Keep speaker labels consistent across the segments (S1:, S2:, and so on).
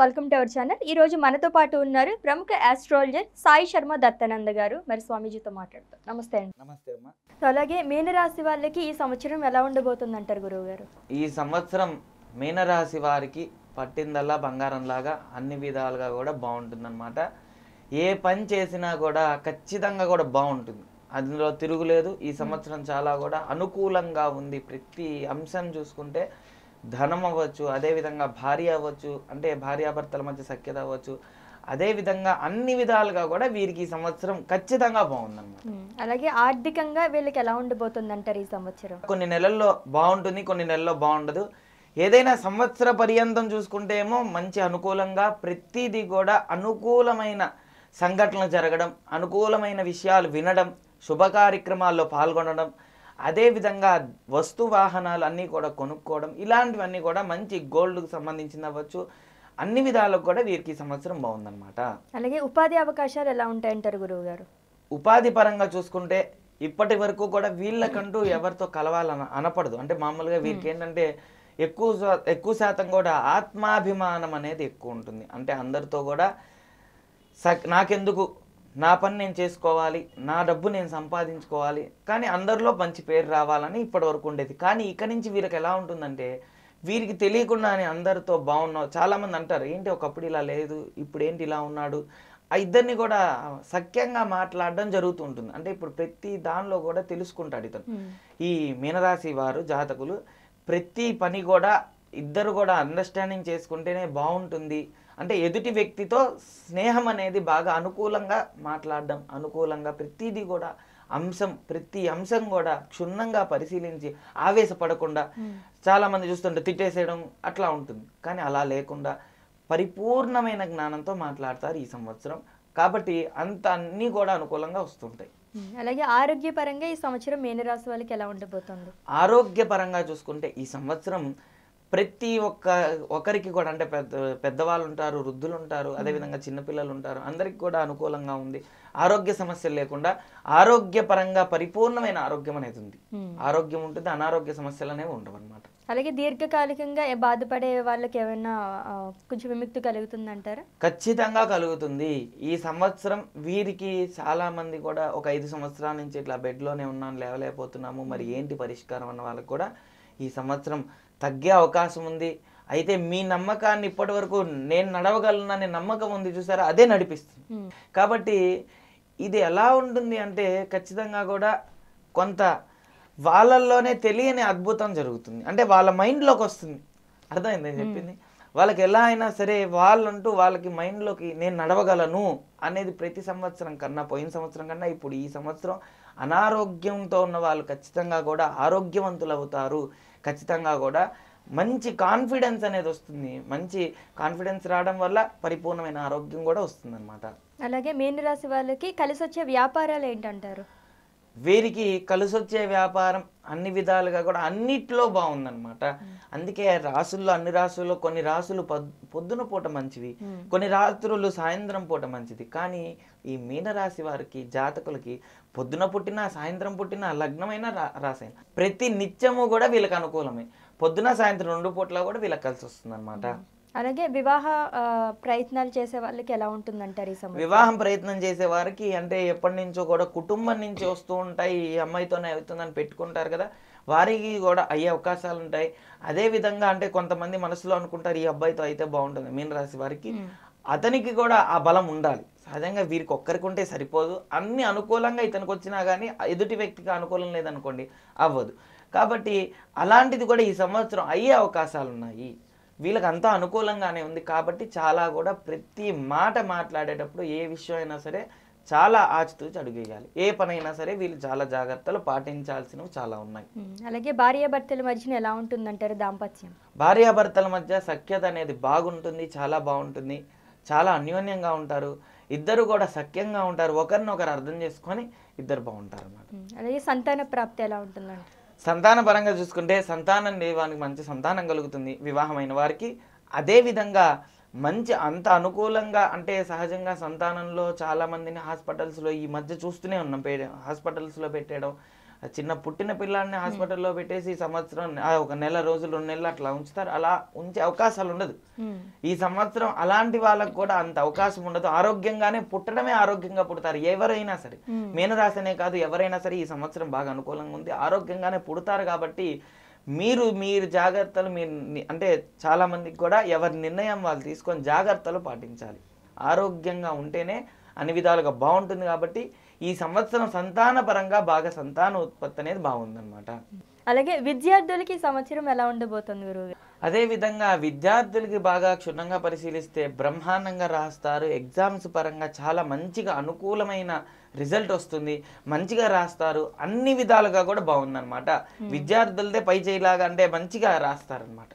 S1: Welcome to our channel ఈ రోజు మనతో పాటు ఉన్నారు ప్రముఖ ఆస్ట్రాలజర్ సాయి శర్మ దత్తానంద గారు మరి స్వామీజీతో మాట్లాడుతారు నమస్తే అండి
S2: నమస్తే
S1: అలాగే మీనరాశి వాళ్ళకి ఈ సంవత్సరం ఎలా ఉండబోతుంది అంటారు గురువు గారు
S2: ఈ సంవత్సరం మీనరాశి వారికి పట్టిందల్లా బంగారంలాగా అన్ని విధాలుగా కూడా బాగుంటుంది అనమాట ఏ పని చేసినా కూడా ఖచ్చితంగా కూడా బాగుంటుంది అందులో తిరుగులేదు ఈ సంవత్సరం చాలా కూడా అనుకూలంగా ఉంది ప్రతి అంశం చూసుకుంటే ధనం అవ్వచ్చు అదేవిధంగా భార్య అవ్వచ్చు అంటే భార్యాభర్తల మధ్య సఖ్యత అవ్వచ్చు అదేవిధంగా అన్ని విధాలుగా కూడా వీరికి ఈ సంవత్సరం ఖచ్చితంగా బాగుందన్నమాట
S1: అలాగే ఆర్థికంగా వీళ్ళకి ఎలా అంటారు ఈ సంవత్సరం
S2: కొన్ని నెలల్లో బాగుంటుంది కొన్ని నెలల్లో బాగుండదు ఏదైనా సంవత్సర పర్యంతం చూసుకుంటే ఏమో మంచి అనుకూలంగా ప్రతిదీ కూడా అనుకూలమైన సంఘటనలు జరగడం అనుకూలమైన విషయాలు వినడం శుభ కార్యక్రమాల్లో పాల్గొనడం అదేవిధంగా వస్తు వాహనాలు అన్నీ కూడా కొనుక్కోవడం ఇలాంటివన్నీ కూడా మంచి గోల్డ్కి సంబంధించిన అవ్వచ్చు అన్ని విధాలకు కూడా వీరికి సంవత్సరం బాగుందన్నమాట
S1: అలాగే ఉపాధి అవకాశాలు ఎలా ఉంటాయంటారు గురువు గారు
S2: ఉపాధి పరంగా చూసుకుంటే ఇప్పటి వరకు కూడా వీళ్ళకంటూ ఎవరితో కలవాలని అనపడదు అంటే మామూలుగా వీరికి ఏంటంటే ఎక్కువ ఎక్కువ శాతం కూడా ఆత్మాభిమానం అనేది ఎక్కువ ఉంటుంది అంటే అందరితో కూడా స నాకెందుకు నా పని నేను చేసుకోవాలి నా డబ్బు నేను సంపాదించుకోవాలి కానీ అందరిలో మంచి పేరు రావాలని ఇప్పటి వరకు ఉండేది కానీ ఇక్కడి నుంచి వీరికి ఎలా ఉంటుందంటే వీరికి అని అందరితో బాగున్నావు చాలామంది అంటారు ఏంటి ఒకప్పుడు ఇలా లేదు ఇప్పుడు ఏంటి ఇలా ఉన్నాడు ఆ ఇద్దరిని కూడా సఖ్యంగా మాట్లాడడం జరుగుతూ ఉంటుంది అంటే ఇప్పుడు ప్రతి దానిలో కూడా తెలుసుకుంటాడు ఇతను ఈ మీనరాశి వారు జాతకులు ప్రతి పని కూడా ఇద్దరు కూడా అండర్స్టాండింగ్ చేసుకుంటేనే బాగుంటుంది అంటే ఎదుటి వ్యక్తితో స్నేహం అనేది బాగా అనుకూలంగా మాట్లాడడం అనుకూలంగా ప్రతిదీ కూడా అంశం ప్రతి అంశం కూడా క్షుణ్ణంగా పరిశీలించి ఆవేశపడకుండా చాలా మంది చూస్తుంటే తిట్టేసేయడం అట్లా ఉంటుంది కానీ అలా లేకుండా పరిపూర్ణమైన జ్ఞానంతో మాట్లాడతారు ఈ సంవత్సరం కాబట్టి అంత అన్నీ కూడా అనుకూలంగా వస్తుంటాయి
S1: అలాగే ఆరోగ్యపరంగా ఈ సంవత్సరం మేనరాశి వాళ్ళకి ఎలా ఉండబోతుంది
S2: ఆరోగ్యపరంగా చూసుకుంటే ఈ సంవత్సరం ప్రతి ఒక్క ఒకరికి కూడా అంటే పెద్ద పెద్దవాళ్ళు ఉంటారు వృద్ధులు ఉంటారు అదేవిధంగా చిన్నపిల్లలు ఉంటారు అందరికి కూడా అనుకూలంగా ఉంది ఆరోగ్య సమస్యలు లేకుండా ఆరోగ్యపరంగా పరిపూర్ణమైన ఆరోగ్యం అనేది ఉంది ఆరోగ్యం ఉంటుంది అనారోగ్య సమస్యలు అనేవి ఉండవు అనమాట
S1: అలాగే దీర్ఘకాలికంగా బాధపడే వాళ్ళకి ఏమైనా కొంచెం విముక్తి కలుగుతుంది అంటారు
S2: ఖచ్చితంగా కలుగుతుంది ఈ సంవత్సరం వీరికి చాలా మంది కూడా ఒక ఐదు సంవత్సరాల నుంచి ఇట్లా బెడ్లోనే ఉన్నాను లేవలేకపోతున్నాము మరి ఏంటి పరిష్కారం అన్న వాళ్ళకి కూడా ఈ సంవత్సరం తగ్గే అవకాశం ఉంది అయితే మీ నమ్మకాన్ని ఇప్పటి వరకు నేను నడవగలననే నమ్మకం ఉంది చూసారా అదే నడిపిస్తుంది కాబట్టి ఇది ఎలా ఉంటుంది అంటే ఖచ్చితంగా కూడా కొంత వాళ్ళల్లోనే తెలియని అద్భుతం జరుగుతుంది అంటే వాళ్ళ మైండ్లోకి వస్తుంది అర్థమైంది నేను చెప్పింది వాళ్ళకి ఎలా అయినా సరే వాళ్ళంటూ వాళ్ళకి మైండ్లోకి నేను నడవగలను అనేది ప్రతి సంవత్సరం కన్నా పోయిన సంవత్సరం కన్నా ఇప్పుడు ఈ సంవత్సరం అనారోగ్యంతో ఉన్న వాళ్ళు ఖచ్చితంగా కూడా ఆరోగ్యవంతులు అవుతారు ఖచ్చితంగా కూడా మంచి కాన్ఫిడెన్స్ అనేది వస్తుంది మంచి కాన్ఫిడెన్స్ రావడం వల్ల పరిపూర్ణమైన ఆరోగ్యం కూడా వస్తుంది
S1: అలాగే రాశి వాళ్ళకి కలిసి వచ్చే వ్యాపారాలు ఏంటంటారు
S2: వీరికి కలిసొచ్చే వ్యాపారం అన్ని విధాలుగా కూడా అన్నిట్లో బాగుందనమాట అందుకే రాసుల్లో అన్ని రాసుల్లో కొన్ని రాసులు పొద్దున పూట మంచివి కొన్ని రాత్రులు సాయంత్రం పూట మంచిది కానీ ఈ మీనరాశి వారికి జాతకులకి పొద్దున పుట్టినా సాయంత్రం పుట్టినా లగ్నమైన రా ప్రతి నిత్యము కూడా వీళ్ళకి అనుకూలమే పొద్దున సాయంత్రం రెండు పూట్ల కూడా వీళ్ళకి కలిసి వస్తుంది
S1: అలాగే వివాహ ప్రయత్నాలు చేసే వాళ్ళకి ఎలా ఉంటుందంటారు ఈ సమయం
S2: వివాహం ప్రయత్నం చేసే వారికి అంటే ఎప్పటి నుంచో కూడా కుటుంబం నుంచి వస్తూ ఉంటాయి ఈ అమ్మాయితోనే అవుతుందని పెట్టుకుంటారు కదా వారికి కూడా అయ్యే అవకాశాలు ఉంటాయి అదేవిధంగా అంటే కొంతమంది మనసులో అనుకుంటారు ఈ అబ్బాయితో అయితే బాగుంటుంది మీన రాసి వారికి అతనికి కూడా ఆ బలం ఉండాలి సహజంగా వీరికి ఒక్కరికి ఉంటే సరిపోదు అన్ని అనుకూలంగా ఇతనికి వచ్చినా కానీ ఎదుటి వ్యక్తికి అనుకూలం లేదనుకోండి అవ్వదు కాబట్టి అలాంటిది కూడా ఈ సంవత్సరం అయ్యే అవకాశాలు ఉన్నాయి వీళ్ళకి అంతా అనుకూలంగానే ఉంది కాబట్టి చాలా కూడా ప్రతి మాట మాట్లాడేటప్పుడు ఏ విషయం అయినా సరే చాలా ఆచితూచి అడుగేయాలి ఏ పనైనా సరే వీళ్ళు చాలా జాగ్రత్తలు పాటించాల్సినవి చాలా ఉన్నాయి
S1: అలాగే భార్యాభర్తల మధ్య ఎలా ఉంటుందంటారు దాంపత్యం
S2: భార్యాభర్తల మధ్య సఖ్యత అనేది బాగుంటుంది చాలా బాగుంటుంది చాలా అన్యోన్యంగా ఉంటారు ఇద్దరు కూడా సఖ్యంగా ఉంటారు ఒకరినొకరు అర్థం చేసుకొని ఇద్దరు బాగుంటారు
S1: అన్నమాట అలాగే సంతాన ప్రాప్తి ఎలా ఉంటుందంటే
S2: సంతాన పరంగా చూసుకుంటే సంతానం లేవానికి మంచి సంతానం కలుగుతుంది వివాహమైన వారికి అదేవిధంగా మంచి అంత అనుకూలంగా అంటే సహజంగా సంతానంలో చాలామందిని హాస్పిటల్స్లో ఈ మధ్య చూస్తూనే ఉన్నాం పే హాస్పిటల్స్లో పెట్టడం చిన్న పుట్టిన పిల్లాడిని హాస్పిటల్లో పెట్టేసి సంవత్సరం ఒక నెల రోజులు రెండు నెలలు అట్లా ఉంచుతారు అలా ఉంచే అవకాశాలు ఉండదు ఈ సంవత్సరం అలాంటి వాళ్ళకు కూడా అంత అవకాశం ఉండదు ఆరోగ్యంగానే పుట్టడమే ఆరోగ్యంగా పుడతారు ఎవరైనా సరే మీనరాశనే కాదు ఎవరైనా సరే ఈ సంవత్సరం బాగా అనుకూలంగా ఉంది ఆరోగ్యంగానే పుడతారు కాబట్టి మీరు మీరు జాగ్రత్తలు మీరు అంటే చాలా మందికి కూడా ఎవరి నిర్ణయం వాళ్ళు తీసుకొని జాగ్రత్తలు పాటించాలి ఆరోగ్యంగా ఉంటేనే అన్ని విధాలుగా బాగుంటుంది కాబట్టి ఈ సంవత్సరం సంతానపరంగా బాగా సంతాన ఉత్పత్తి అనేది బాగుందన్నమాట
S1: అలాగే విద్యార్థులకి సంవత్సరం ఎలా ఉండబోతుంది గురువు
S2: అదే విధంగా విద్యార్థులకి బాగా క్షుణ్ణంగా పరిశీలిస్తే బ్రహ్మాండంగా రాస్తారు ఎగ్జామ్స్ పరంగా చాలా మంచిగా అనుకూలమైన రిజల్ట్ వస్తుంది మంచిగా రాస్తారు అన్ని విధాలుగా కూడా బాగుందన్నమాట విద్యార్థులదే పై చేయలాగా అంటే మంచిగా రాస్తారనమాట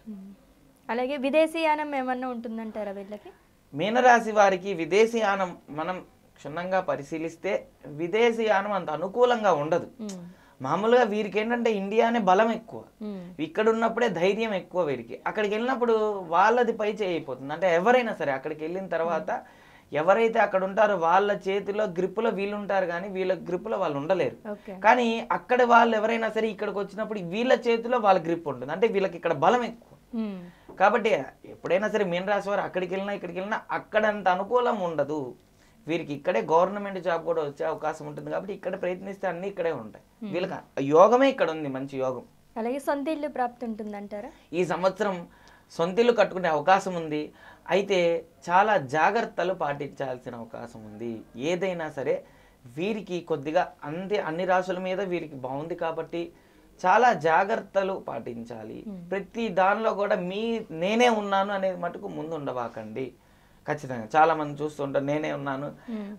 S1: అలాగే విదేశీయానం ఏమన్నా ఉంటుందంటారా వీళ్ళకి
S2: మీనరాశి వారికి విదేశీయానం మనం క్షుణ్ణంగా పరిశీలిస్తే విదేశీయానం అంత అనుకూలంగా ఉండదు మామూలుగా వీరికి ఏంటంటే ఇండియానే బలం ఎక్కువ ఇక్కడ ఉన్నప్పుడే ధైర్యం ఎక్కువ వీరికి అక్కడికి వెళ్ళినప్పుడు వాళ్ళది పై చేయిపోతుంది అంటే ఎవరైనా సరే అక్కడికి వెళ్ళిన తర్వాత ఎవరైతే అక్కడ ఉంటారో వాళ్ళ చేతిలో గ్రిప్పులో వీళ్ళు ఉంటారు కానీ వీళ్ళ గ్రిప్పులో వాళ్ళు ఉండలేరు కానీ అక్కడ వాళ్ళు ఎవరైనా సరే ఇక్కడికి వచ్చినప్పుడు వీళ్ళ చేతిలో వాళ్ళ గ్రిప్ ఉంటుంది అంటే వీళ్ళకి ఇక్కడ బలం ఎక్కువ కాబట్టి ఎప్పుడైనా సరే మీన రాశి వారు అక్కడికి వెళ్ళినా ఇక్కడికి వెళ్ళినా అక్కడంత అనుకూలం ఉండదు వీరికి ఇక్కడే గవర్నమెంట్ జాబ్ కూడా వచ్చే అవకాశం ఉంటుంది కాబట్టి ఇక్కడ ప్రయత్నిస్తే అన్ని ఇక్కడే ఉంటాయి వీళ్ళకి యోగమే ఇక్కడ ఉంది మంచి యోగం
S1: అలాగే సొంత ఇల్లు ప్రాప్తి ఉంటుందంటారా
S2: ఈ సంవత్సరం సొంత ఇల్లు కట్టుకునే అవకాశం ఉంది అయితే చాలా జాగ్రత్తలు పాటించాల్సిన అవకాశం ఉంది ఏదైనా సరే వీరికి కొద్దిగా అంతే అన్ని రాసుల మీద వీరికి బాగుంది కాబట్టి చాలా జాగ్రత్తలు పాటించాలి ప్రతి దానిలో కూడా మీ నేనే ఉన్నాను అనేది మటుకు ముందు ఉండవాకండి ఖచ్చితంగా చాలా మంది చూస్తుంటారు నేనే ఉన్నాను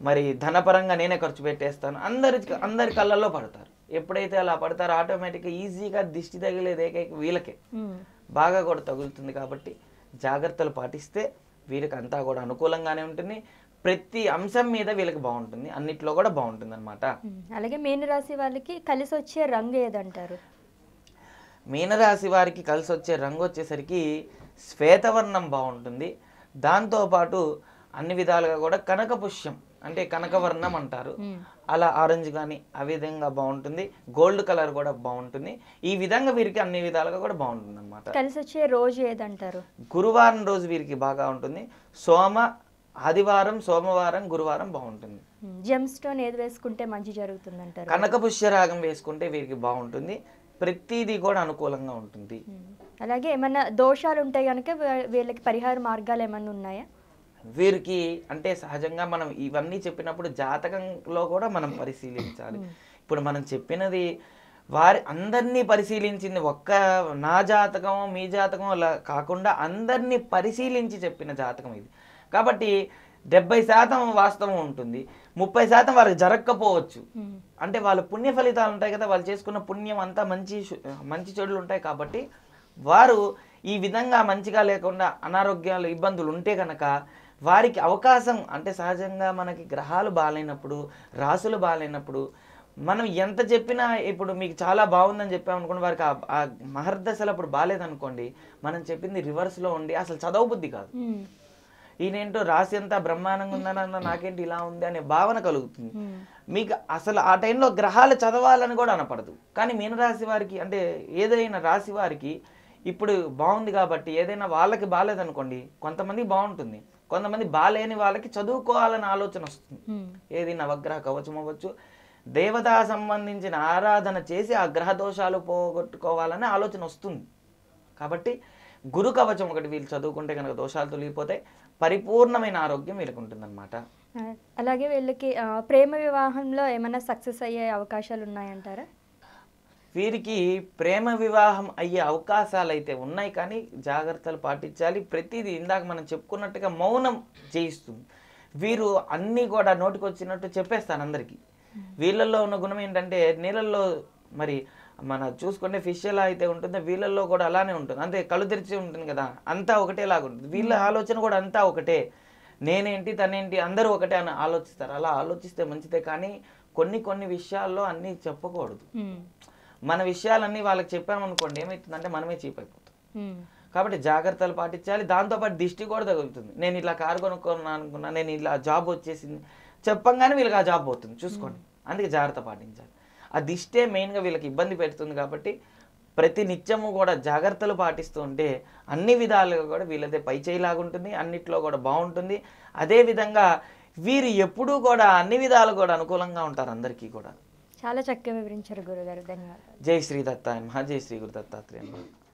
S2: మరి ధనపరంగా నేనే ఖర్చు పెట్టేస్తాను అందరి అందరి కళ్ళల్లో పడతారు ఎప్పుడైతే అలా పడతారో ఆటోమేటిక్గా ఈజీగా దిష్టి తగిలేదు ఏకైక వీళ్ళకే బాగా కూడా తగులుతుంది కాబట్టి జాగ్రత్తలు పాటిస్తే వీరికి అంతా కూడా అనుకూలంగానే ఉంటుంది ప్రతి అంశం మీద వీళ్ళకి బాగుంటుంది అన్నిట్లో కూడా బాగుంటుంది అనమాట
S1: అలాగే మీనరాశి వాళ్ళకి కలిసి వచ్చే రంగు ఏదంటారు
S2: మీనరాశి వారికి కలిసి వచ్చే రంగు వచ్చేసరికి శ్వేతవర్ణం బాగుంటుంది దాంతోపాటు అన్ని విధాలుగా కూడా కనక పుష్యం అంటే కనకవర్ణం అంటారు అలా ఆరెంజ్ కానీ ఆ విధంగా బాగుంటుంది గోల్డ్ కలర్ కూడా బాగుంటుంది ఈ విధంగా వీరికి అన్ని విధాలుగా కూడా బాగుంటుంది అనమాట కలిసి
S1: వచ్చే రోజు ఏదంటారు
S2: గురువారం రోజు వీరికి బాగా ఉంటుంది సోమ ఆదివారం సోమవారం గురువారం బాగుంటుంది
S1: జెమ్ స్టోన్ ఏది వేసుకుంటే మంచి జరుగుతుంది అంటారు కనక
S2: పుష్య రాగం వేసుకుంటే వీరికి బాగుంటుంది ప్రతిదీ కూడా అనుకూలంగా ఉంటుంది
S1: అలాగే ఏమైనా దోషాలు ఉంటాయి కనుక వీళ్ళకి పరిహార మార్గాలు ఏమన్నా ఉన్నాయా
S2: వీరికి అంటే సహజంగా మనం ఇవన్నీ చెప్పినప్పుడు జాతకంలో కూడా మనం పరిశీలించాలి ఇప్పుడు మనం చెప్పినది వారి అందరినీ పరిశీలించింది ఒక్క నా జాతకం మీ జాతకం అలా కాకుండా అందరినీ పరిశీలించి చెప్పిన జాతకం ఇది కాబట్టి డెబ్బై శాతం వాస్తవం ఉంటుంది ముప్పై శాతం వారికి జరగకపోవచ్చు అంటే వాళ్ళ పుణ్య ఫలితాలు ఉంటాయి కదా వాళ్ళు చేసుకున్న పుణ్యం అంతా మంచి మంచి చెడులు ఉంటాయి కాబట్టి వారు ఈ విధంగా మంచిగా లేకుండా అనారోగ్యాలు ఇబ్బందులు ఉంటే కనుక వారికి అవకాశం అంటే సహజంగా మనకి గ్రహాలు బాగాలేనప్పుడు రాసులు బాగాలేనప్పుడు మనం ఎంత చెప్పినా ఇప్పుడు మీకు చాలా బాగుందని చెప్పామనుకోండి వారికి ఆ మహర్దశలు అప్పుడు బాగాలేదనుకోండి మనం చెప్పింది రివర్స్లో ఉండి అసలు చదవ బుద్ధి కాదు ఈయనేంటో రాసి ఎంత బ్రహ్మాండంగా ఉందన్న నాకేంటి ఇలా ఉంది అనే భావన కలుగుతుంది మీకు అసలు ఆ టైంలో గ్రహాలు చదవాలని కూడా అనపడదు కానీ రాశి వారికి అంటే ఏదైనా రాశి వారికి ఇప్పుడు బాగుంది కాబట్టి ఏదైనా వాళ్ళకి బాగాలేదనుకోండి కొంతమంది బాగుంటుంది కొంతమంది బాగాలేని వాళ్ళకి చదువుకోవాలని ఆలోచన వస్తుంది ఏది నవగ్రహ కవచం అవ్వచ్చు దేవతా సంబంధించిన ఆరాధన చేసి ఆ గ్రహ దోషాలు పోగొట్టుకోవాలని ఆలోచన వస్తుంది కాబట్టి గురు కవచం ఒకటి వీళ్ళు చదువుకుంటే కనుక దోషాలు తొలిగిపోతే పరిపూర్ణమైన ఆరోగ్యం వీళ్ళకి ఉంటుందన్నమాట
S1: అలాగే వీళ్ళకి ప్రేమ వివాహంలో ఏమైనా సక్సెస్ అయ్యే అవకాశాలు ఉన్నాయంటారా
S2: వీరికి ప్రేమ వివాహం అయ్యే అవకాశాలు అయితే ఉన్నాయి కానీ జాగ్రత్తలు పాటించాలి ప్రతిదీ ఇందాక మనం చెప్పుకున్నట్టుగా మౌనం చేయిస్తుంది వీరు అన్నీ కూడా నోటికొచ్చినట్టు చెప్పేస్తాను అందరికీ వీళ్ళల్లో ఉన్న గుణం ఏంటంటే నీళ్ళల్లో మరి మన చూసుకుంటే ఫిష్ ఎలా అయితే ఉంటుందో వీళ్ళల్లో కూడా అలానే ఉంటుంది అంతే కళ్ళు తెరిచి ఉంటుంది కదా అంతా ఒకటేలాగా ఉంటుంది వీళ్ళ hmm. ఆలోచన కూడా అంతా ఒకటే నేనేంటి తనేంటి అందరూ ఒకటే అని ఆలోచిస్తారు అలా ఆలోచిస్తే మంచిదే కానీ కొన్ని కొన్ని విషయాల్లో అన్నీ చెప్పకూడదు hmm. మన విషయాలన్నీ వాళ్ళకి చెప్పామనుకోండి ఏమవుతుందంటే మనమే చీప్ అయిపోతుంది కాబట్టి జాగ్రత్తలు పాటించాలి దాంతోపాటు దిష్టి కూడా తగులుతుంది నేను ఇట్లా కారు కొనుక్కున్నాను అనుకున్నా నేను ఇట్లా జాబ్ వచ్చేసింది చెప్పంగానే వీళ్ళకి ఆ జాబ్ పోతుంది చూసుకోండి అందుకే జాగ్రత్త పాటించాలి ఆ దిష్టే మెయిన్గా వీళ్ళకి ఇబ్బంది పెడుతుంది కాబట్టి ప్రతి నిత్యము కూడా జాగ్రత్తలు పాటిస్తూ ఉంటే అన్ని విధాలుగా కూడా వీళ్ళదే పై ఉంటుంది అన్నిట్లో కూడా బాగుంటుంది అదేవిధంగా వీరు ఎప్పుడూ కూడా అన్ని విధాలు కూడా అనుకూలంగా ఉంటారు అందరికీ కూడా
S1: చాలా చక్కగా వివరించారు గురుగారు ధన్యవాదాలు
S2: జై శ్రీ దత్తాయమ జై శ్రీ గురు దత్తాత్రేయ